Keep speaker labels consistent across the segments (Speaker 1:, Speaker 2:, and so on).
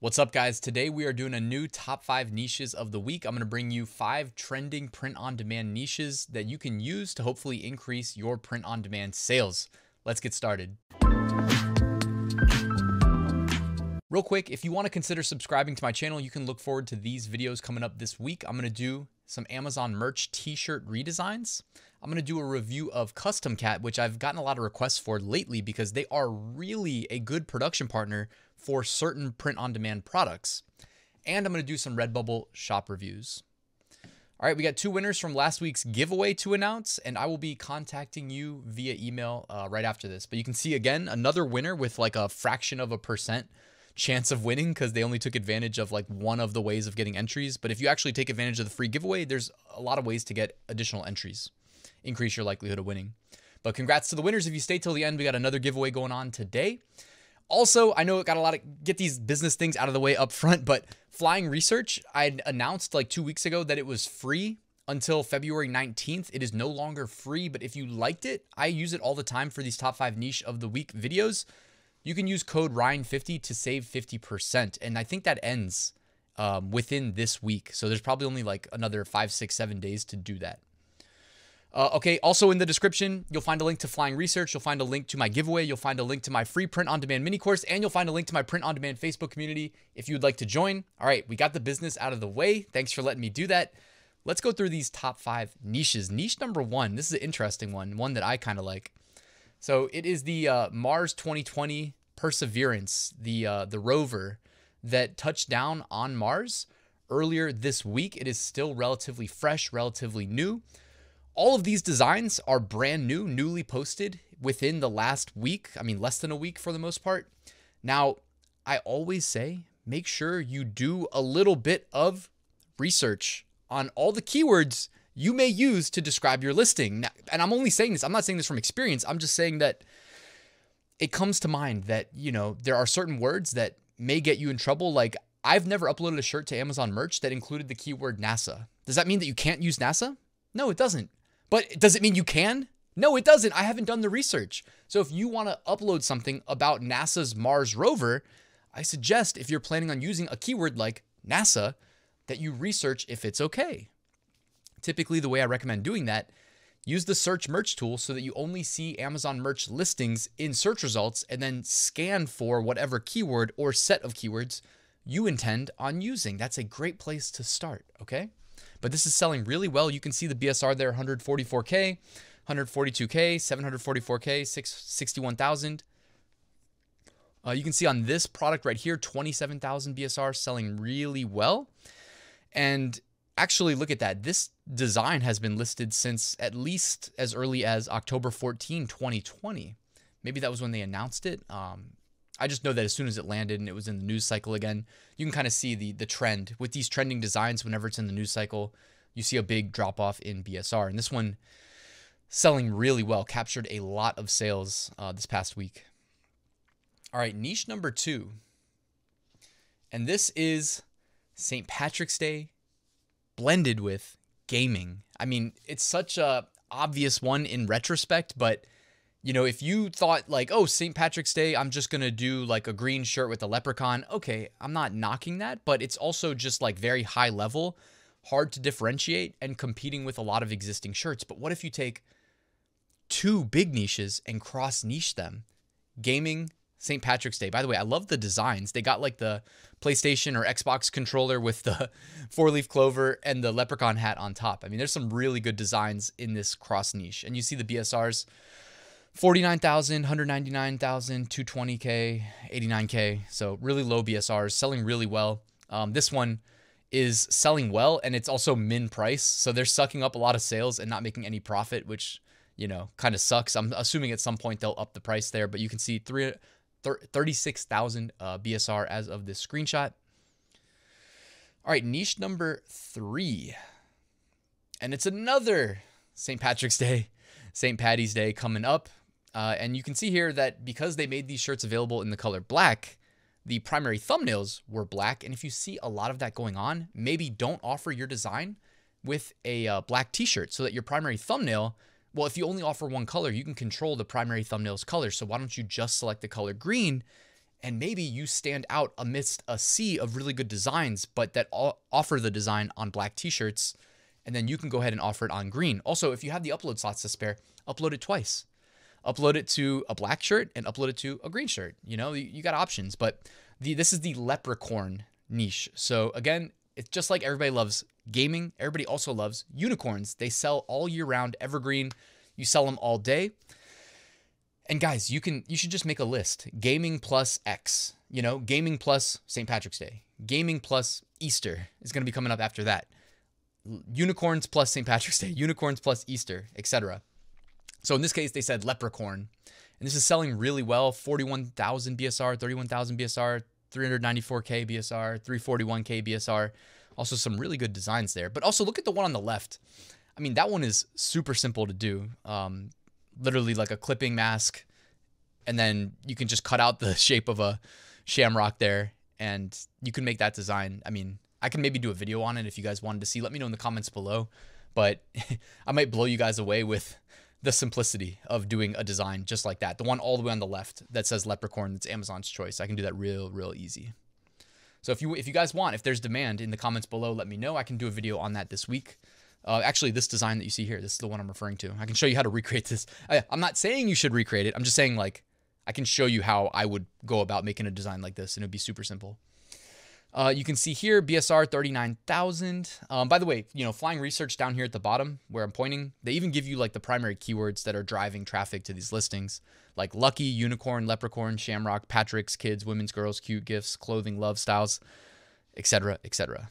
Speaker 1: What's up guys? Today we are doing a new top five niches of the week. I'm going to bring you five trending print on demand niches that you can use to hopefully increase your print on demand sales. Let's get started. Real quick, if you want to consider subscribing to my channel, you can look forward to these videos coming up this week. I'm going to do some Amazon merch t-shirt redesigns. I'm going to do a review of Custom Cat, which I've gotten a lot of requests for lately because they are really a good production partner for certain print-on-demand products. And I'm going to do some Redbubble shop reviews. All right, we got two winners from last week's giveaway to announce, and I will be contacting you via email uh, right after this. But you can see again another winner with like a fraction of a percent chance of winning because they only took advantage of like one of the ways of getting entries. But if you actually take advantage of the free giveaway, there's a lot of ways to get additional entries, increase your likelihood of winning. But congrats to the winners. If you stay till the end, we got another giveaway going on today. Also, I know it got a lot of get these business things out of the way up front, but flying research, I announced like two weeks ago that it was free until February 19th. It is no longer free, but if you liked it, I use it all the time for these top five niche of the week videos you can use code Ryan50 to save 50%. And I think that ends um, within this week. So there's probably only like another five, six, seven days to do that. Uh, okay, also in the description, you'll find a link to Flying Research. You'll find a link to my giveaway. You'll find a link to my free print on demand mini course, and you'll find a link to my print on demand Facebook community if you'd like to join. All right, we got the business out of the way. Thanks for letting me do that. Let's go through these top five niches. Niche number one, this is an interesting one, one that I kind of like. So it is the uh, Mars 2020 Perseverance, the uh, the rover that touched down on Mars earlier this week. It is still relatively fresh, relatively new. All of these designs are brand new, newly posted within the last week. I mean, less than a week for the most part. Now, I always say make sure you do a little bit of research on all the keywords you may use to describe your listing. Now, and I'm only saying this, I'm not saying this from experience. I'm just saying that it comes to mind that, you know, there are certain words that may get you in trouble. Like, I've never uploaded a shirt to Amazon merch that included the keyword NASA. Does that mean that you can't use NASA? No, it doesn't. But does it mean you can? No, it doesn't. I haven't done the research. So if you want to upload something about NASA's Mars rover, I suggest if you're planning on using a keyword like NASA, that you research if it's okay. Typically, the way I recommend doing that Use the search merch tool so that you only see Amazon merch listings in search results and then scan for whatever keyword or set of keywords you intend on using. That's a great place to start, okay? But this is selling really well. You can see the BSR there 144K, 142K, 744K, 661,000. Uh, you can see on this product right here, 27,000 BSR selling really well. And actually look at that. This design has been listed since at least as early as October 14, 2020. Maybe that was when they announced it. Um, I just know that as soon as it landed and it was in the news cycle again, you can kind of see the the trend with these trending designs. Whenever it's in the news cycle, you see a big drop off in BSR, and this one selling really well, captured a lot of sales uh, this past week. All right, niche number two, and this is St. Patrick's Day blended with gaming. I mean, it's such a obvious one in retrospect, but you know, if you thought like, oh, St. Patrick's Day, I'm just going to do like a green shirt with a leprechaun, okay, I'm not knocking that, but it's also just like very high level, hard to differentiate and competing with a lot of existing shirts. But what if you take two big niches and cross niche them? Gaming St. Patrick's Day. By the way, I love the designs. They got like the PlayStation or Xbox controller with the four leaf clover and the leprechaun hat on top. I mean, there's some really good designs in this cross niche. And you see the BSRs 49,000, 199,000, 220K, 89K. So really low BSRs, selling really well. Um, this one is selling well and it's also min price. So they're sucking up a lot of sales and not making any profit, which you know, kind of sucks. I'm assuming at some point they'll up the price there, but you can see three 36,000 uh, BSR as of this screenshot. All right, niche number three. And it's another St. Patrick's Day, St. Patty's Day coming up. Uh, and you can see here that because they made these shirts available in the color black, the primary thumbnails were black. And if you see a lot of that going on, maybe don't offer your design with a uh, black t shirt so that your primary thumbnail well, if you only offer one color, you can control the primary thumbnail's color. So why don't you just select the color green and maybe you stand out amidst a sea of really good designs, but that offer the design on black t-shirts and then you can go ahead and offer it on green. Also, if you have the upload slots to spare, upload it twice. Upload it to a black shirt and upload it to a green shirt. You know, you, got options, but the, this is the leprechaun niche. So again, it's just like everybody loves gaming. Everybody also loves unicorns. They sell all year round, evergreen. You sell them all day. And guys, you can you should just make a list. Gaming plus X, you know, gaming plus St. Patrick's Day. Gaming plus Easter is going to be coming up after that. Unicorns plus St. Patrick's Day, unicorns plus Easter, etc. So in this case they said leprechaun. And this is selling really well, 41,000 BSR, 31,000 BSR, 394k BSR, 341k BSR. Also some really good designs there. But also look at the one on the left. I mean, that one is super simple to do. Um, literally like a clipping mask. And then you can just cut out the shape of a shamrock there. And you can make that design. I mean, I can maybe do a video on it if you guys wanted to see. Let me know in the comments below. But I might blow you guys away with the simplicity of doing a design just like that. The one all the way on the left that says leprechaun, it's Amazon's choice. I can do that real, real easy. So if you if you guys want, if there's demand in the comments below, let me know. I can do a video on that this week. Uh, actually, this design that you see here, this is the one I'm referring to. I can show you how to recreate this. I, I'm not saying you should recreate it. I'm just saying like I can show you how I would go about making a design like this, and it'd be super simple. Uh, you can see here BSR 39,000. Um, by the way, you know, flying research down here at the bottom where I'm pointing, they even give you like the primary keywords that are driving traffic to these listings like Lucky, Unicorn, Leprechaun, Shamrock, Patrick's, Kids, Women's, Girls, Cute Gifts, Clothing, Love, Styles, etc., etc.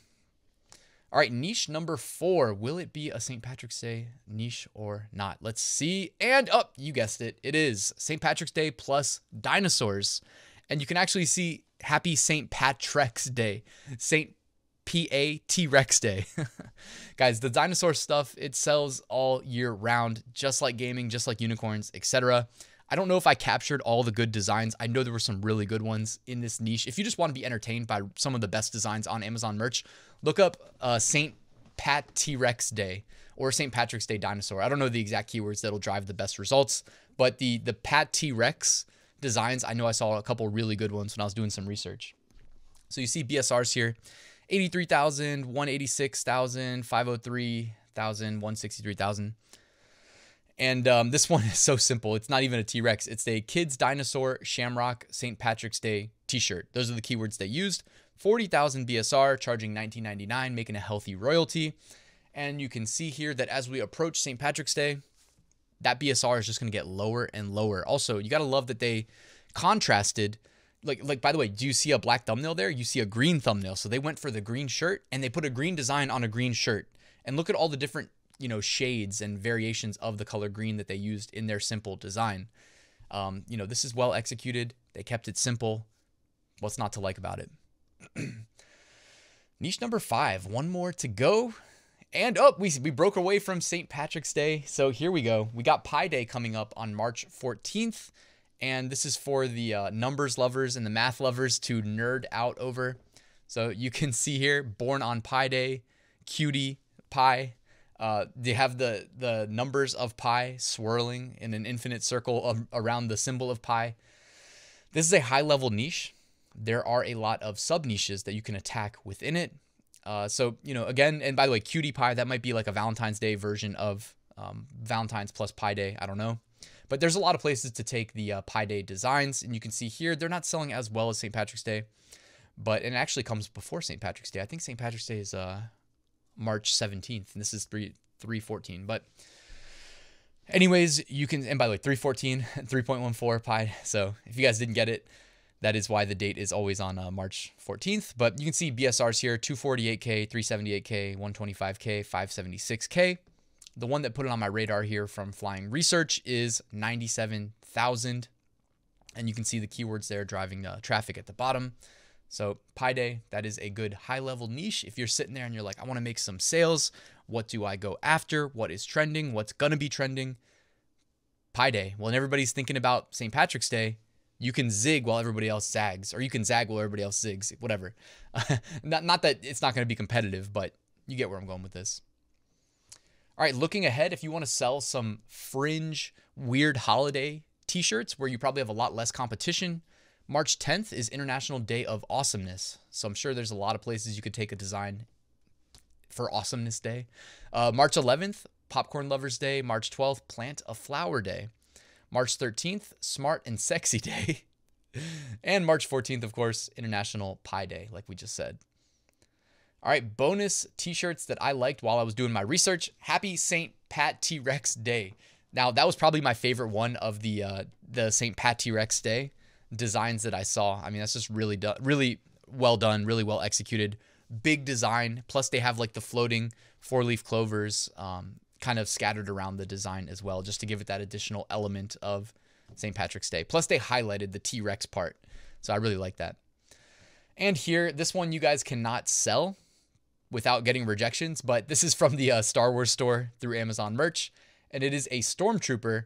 Speaker 1: All right, niche number four. Will it be a St. Patrick's Day niche or not? Let's see. And up, oh, you guessed it. It is St. Patrick's Day plus dinosaurs. And you can actually see Happy St. Patrick's Day, St. P A T Rex Day. Guys, the dinosaur stuff, it sells all year round, just like gaming, just like unicorns, etc. I don't know if I captured all the good designs. I know there were some really good ones in this niche. If you just want to be entertained by some of the best designs on Amazon merch, look up uh, St. Pat T Rex Day or St. Patrick's Day dinosaur. I don't know the exact keywords that'll drive the best results, but the the Pat T Rex designs, I know I saw a couple really good ones when I was doing some research. So you see BSRs here 83,000, 186,000, 503,000, 163,000. And um, this one is so simple. It's not even a T Rex, it's a Kids Dinosaur Shamrock St. Patrick's Day t shirt. Those are the keywords they used. 40,000 BSR, charging 19.99, making a healthy royalty. And you can see here that as we approach St. Patrick's Day, that BSR is just going to get lower and lower. Also, you got to love that they contrasted like like by the way, do you see a black thumbnail there? You see a green thumbnail. So they went for the green shirt and they put a green design on a green shirt. And look at all the different you know shades and variations of the color green that they used in their simple design. Um, you know this is well executed. They kept it simple. What's not to like about it? Niche number five. One more to go. And up, oh, we, we broke away from St. Patrick's Day. So here we go. We got Pi Day coming up on March 14th. And this is for the uh, numbers lovers and the math lovers to nerd out over. So you can see here Born on Pi Day, Cutie, Pi, uh, they have the the numbers of pi swirling in an infinite circle of, around the symbol of pi. This is a high level niche. There are a lot of sub niches that you can attack within it. Uh, so you know, again, and by the way, cutie pie that might be like a Valentine's Day version of um, Valentine's plus Pi Day. I don't know. But there's a lot of places to take the uh, Pi Day designs, and you can see here they're not selling as well as St. Patrick's Day, but it actually comes before St. Patrick's Day. I think St. Patrick's Day is uh, March 17th. And this is 3 314. But anyways, you can and by the way, 314 3.14 pi. So if you guys didn't get it, that is why the date is always on uh, March 14th. But you can see BSRs here, 248K, 378K, 125K, 576K. The one that put it on my radar here from Flying Research is 97,000. And you can see the keywords there driving the uh, traffic at the bottom. So Day, that is a good high level niche. If you're sitting there and you're like, I want to make some sales, what do I go after? What is trending? What's going to be trending? Well, When everybody's thinking about St. Patrick's Day, you can zig while everybody else zags, or you can zag while everybody else zigs, whatever. not, not that it's not going to be competitive, but you get where I'm going with this. All right, looking ahead, if you want to sell some fringe, weird holiday t shirts where you probably have a lot less competition, March 10th is International Day of Awesomeness. So I'm sure there's a lot of places you could take a design for Awesomeness Day. Uh, March 11th, Popcorn Lovers Day. March 12th, Plant a Flower Day. March 13th, Smart and Sexy Day. and March 14th, of course, International Pie Day, like we just said. All right, bonus t shirts that I liked while I was doing my research. Happy St. Pat T Rex Day. Now, that was probably my favorite one of the uh, the St. Pat T Rex Day designs that I saw. I mean, that's just really do- really well done, really well executed. Big design. Plus, they have like the floating four leaf clovers um, kind of scattered around the design as well, just to give it that additional element of St. Patrick's Day. Plus, they highlighted the T Rex part. So I really like that. And here, this one you guys cannot sell without getting rejections, but this is from the uh, Star Wars store through Amazon merch. And it is a stormtrooper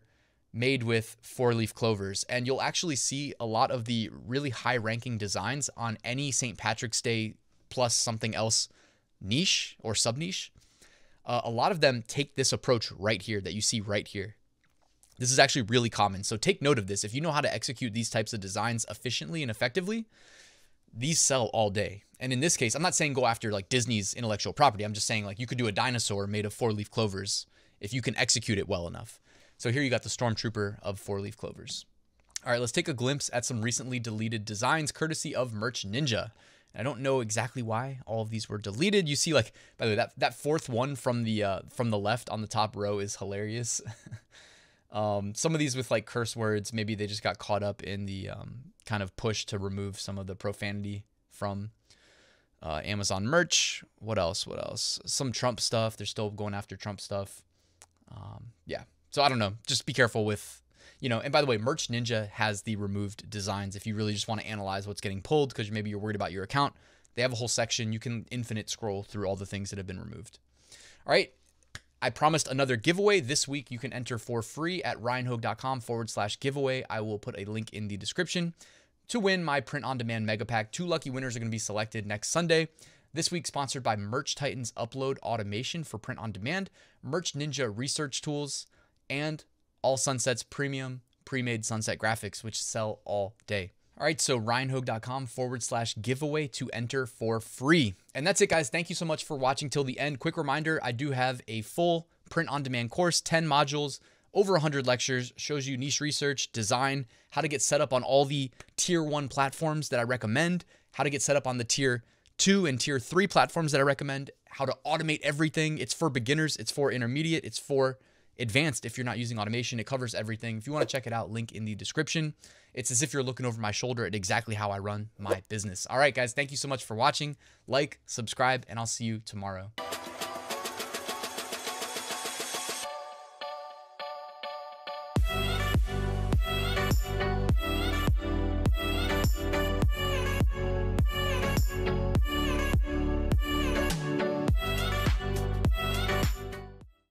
Speaker 1: made with four leaf clovers. And you'll actually see a lot of the really high ranking designs on any St. Patrick's Day plus something else niche or sub niche. Uh, a lot of them take this approach right here that you see right here. This is actually really common. So take note of this. If you know how to execute these types of designs efficiently and effectively, these sell all day. And in this case, I'm not saying go after like Disney's intellectual property. I'm just saying like you could do a dinosaur made of four leaf clovers if you can execute it well enough. So here you got the Stormtrooper of four leaf clovers. All right, let's take a glimpse at some recently deleted designs courtesy of Merch Ninja. I don't know exactly why all of these were deleted. You see, like by the way, that that fourth one from the uh, from the left on the top row is hilarious. um, some of these with like curse words, maybe they just got caught up in the um, kind of push to remove some of the profanity from uh, Amazon merch. What else? What else? Some Trump stuff. They're still going after Trump stuff. Um, yeah, so I don't know. Just be careful with, you know, and by the way, Merch Ninja has the removed designs. If you really just want to analyze what's getting pulled because maybe you're worried about your account, they have a whole section. You can infinite scroll through all the things that have been removed. All right. I promised another giveaway this week. You can enter for free at ryanhoag.com forward slash giveaway. I will put a link in the description to win my print on demand mega pack. Two lucky winners are going to be selected next Sunday. This week, sponsored by Merch Titans Upload Automation for print on demand, Merch Ninja Research Tools, and all Sunset's premium pre-made sunset graphics, which sell all day. All right, so ryanhoag.com forward slash giveaway to enter for free. And that's it, guys. Thank you so much for watching till the end. Quick reminder, I do have a full print-on-demand course, 10 modules, over 100 lectures, shows you niche research, design, how to get set up on all the tier one platforms that I recommend, how to get set up on the tier two and tier three platforms that I recommend, how to automate everything. It's for beginners, it's for intermediate, it's for advanced if you're not using automation. It covers everything. If you want to check it out, link in the description. It's as if you're looking over my shoulder at exactly how I run my business. All right, guys, thank you so much for watching. Like, subscribe, and I'll see you tomorrow.